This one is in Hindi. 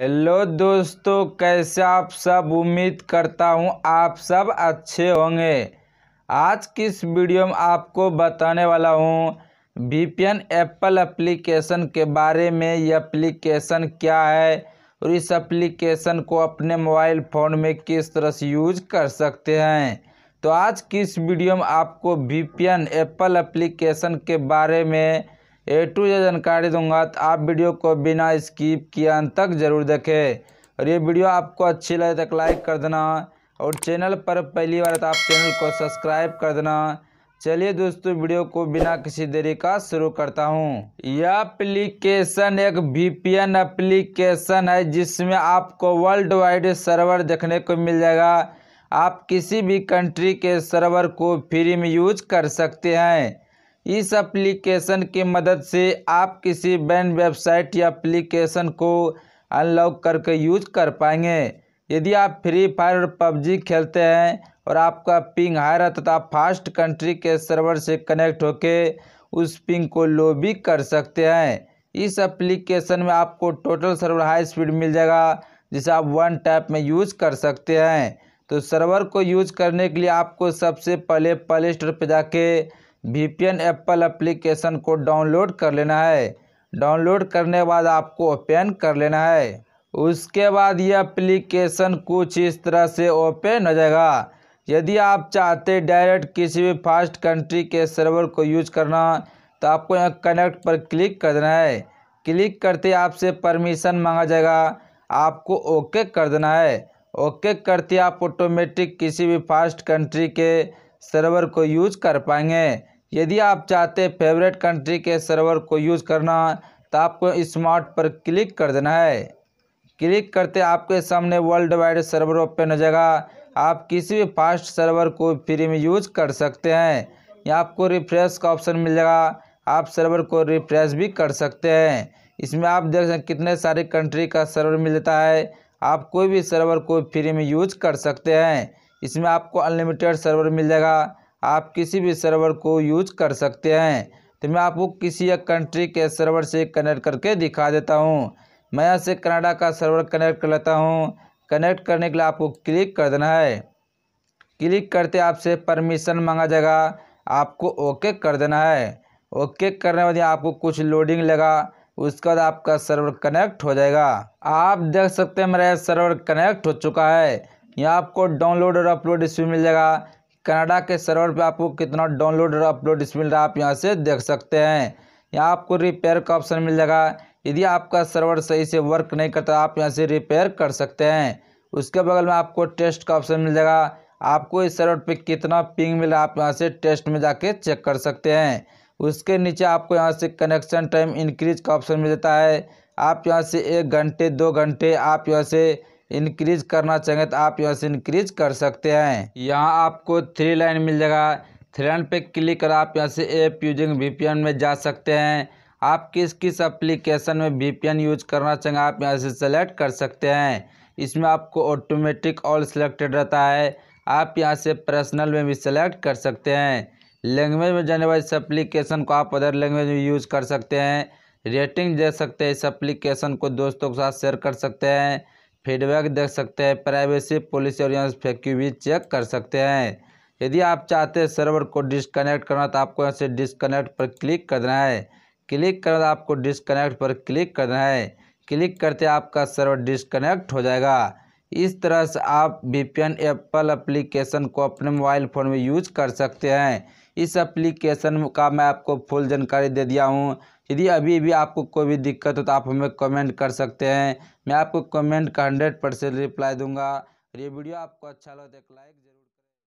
हेलो दोस्तों कैसे आप सब उम्मीद करता हूँ आप सब अच्छे होंगे आज की इस वीडियो में आपको बताने वाला हूँ V P N apple application के बारे में ये एप्लीकेशन क्या है और इस एप्लीकेशन को अपने मोबाइल फ़ोन में किस तरह से यूज कर सकते हैं तो आज की इस वीडियो में आपको VPN P N apple application के बारे में ए टू ये जानकारी दूंगा तो आप वीडियो को बिना स्किप किए अंत तक जरूर देखें और ये वीडियो आपको अच्छी लगे तो लाइक कर देना और चैनल पर पहली बार तो आप चैनल को सब्सक्राइब कर देना चलिए दोस्तों वीडियो को बिना किसी देरी का शुरू करता हूँ यह एप्लीकेशन एक वीपीएन एप्लीकेशन है जिसमें आपको वर्ल्ड वाइड सर्वर देखने को मिल जाएगा आप किसी भी कंट्री के सर्वर को फ्री में यूज कर सकते हैं इस एप्लीकेशन की मदद से आप किसी बैन वेबसाइट या एप्लीकेशन को अनलॉक करके यूज कर पाएंगे यदि आप फ्री फायर और पबजी खेलते हैं और आपका पिंग हाई रहा तथा फास्ट कंट्री के सर्वर से कनेक्ट होकर उस पिंग को लो भी कर सकते हैं इस एप्लीकेशन में आपको टोटल सर्वर हाई स्पीड मिल जाएगा जिसे आप वन टैप में यूज कर सकते हैं तो सर्वर को यूज करने के लिए आपको सबसे पहले प्ले स्टोर पर जाके एन एप्पल एप्लीकेशन को डाउनलोड कर लेना है डाउनलोड करने बाद आपको ओपन कर लेना है उसके बाद यह एप्लीकेशन कुछ इस तरह से ओपन हो जाएगा यदि आप चाहते डायरेक्ट किसी भी फास्ट कंट्री के सर्वर को यूज करना तो आपको यहाँ कनेक्ट पर क्लिक कर देना है क्लिक करते आपसे परमिशन मांगा जाएगा आपको ओके कर देना है ओके करते आप ऑटोमेटिक किसी भी फास्ट कंट्री के सर्वर को यूज कर पाएंगे यदि आप चाहते हैं फेवरेट कंट्री के सर्वर को यूज़ करना तो आपको स्मार्ट पर क्लिक कर देना है क्लिक करते आपके सामने वर्ल्ड वाइड सर्वर ओपन हो जाएगा आप किसी भी फास्ट सर्वर को फ्री में यूज कर सकते हैं या आपको रिफ्रेश का ऑप्शन मिल जाएगा आप सर्वर को रिफ्रेश भी कर सकते हैं इसमें आप देख सकते हैं कितने सारे कंट्री का सर्वर मिल जाता है आप कोई भी सर्वर को फ्री में यूज कर सकते हैं इसमें आपको अनलिमिटेड सर्वर मिल जाएगा आप किसी भी सर्वर को यूज कर सकते हैं तो मैं आपको किसी एक कंट्री के सर्वर से कनेक्ट करके दिखा देता हूँ मैं यहाँ से कनाडा का सर्वर कनेक्ट कर लेता हूँ कनेक्ट करने के लिए आपको क्लिक कर देना है क्लिक करते आपसे परमिशन मांगा जाएगा आपको ओके कर देना है ओके करने के बाद आपको कुछ लोडिंग लगा उसके बाद आपका सर्वर कनेक्ट हो जाएगा आप देख सकते हैं मेरा सर्वर कनेक्ट हो चुका है यहाँ आपको डाउनलोड और अपलोड इसमें मिल जाएगा कनाडा के सर्वर पे आपको कितना डाउनलोड और अपलोड मिल रहा है आप यहाँ से देख सकते हैं यहाँ आपको रिपेयर का ऑप्शन मिल जाएगा यदि आपका सर्वर सही से वर्क नहीं करता आप यहाँ से रिपेयर कर सकते हैं उसके बगल में आपको टेस्ट का ऑप्शन मिल जाएगा आपको इस सर्वर पे कितना पिंग मिला आप यहाँ से टेस्ट में जाके चेक कर सकते हैं उसके नीचे आपको यहाँ से कनेक्शन टाइम इंक्रीज का ऑप्शन मिल जाता है आप यहाँ से एक घंटे दो घंटे आप यहाँ से इंक्रीज करना चाहेंगे तो आप यहाँ से इंक्रीज कर सकते हैं यहाँ आपको थ्री लाइन मिल जाएगा थ्री लाइन पे क्लिक कर आप यहाँ से एप यूजिंग एन में जा सकते हैं आप किस किस एप्लीकेशन में एन यूज करना चाहेंगे आप यहाँ से सेलेक्ट कर सकते हैं इसमें आपको ऑटोमेटिक ऑल सेलेक्टेड रहता है आप यहाँ से पर्सनल में भी सेलेक्ट कर सकते हैं लैंग्वेज में जाने वाले इस एप्लीकेशन को आप अदर लैंग्वेज में यूज़ कर सकते हैं रेटिंग दे सकते हैं इस एप्लीकेशन को दोस्तों के साथ शेयर कर सकते हैं फीडबैक देख सकते हैं प्राइवेसी पॉलिसी और यहाँ से फैक्यू भी चेक कर सकते हैं यदि आप चाहते हैं सर्वर को डिसकनेक्ट करना तो आपको यहाँ से डिसकनेक्ट पर क्लिक करना है क्लिक करना तो आपको डिसकनेक्ट पर क्लिक करना है क्लिक करते आपका सर्वर डिसकनेक्ट हो जाएगा इस तरह से आप वीपीएन एप्पल एप्लीकेशन को अपने मोबाइल फ़ोन में यूज कर सकते हैं इस एप्लीकेशन का मैं आपको फुल जानकारी दे दिया हूँ यदि अभी भी आपको कोई भी दिक्कत हो तो आप हमें कमेंट कर सकते हैं मैं आपको कमेंट का हंड्रेड परसेंट रिप्लाई दूंगा ये वीडियो आपको अच्छा लगे तो एक लाइक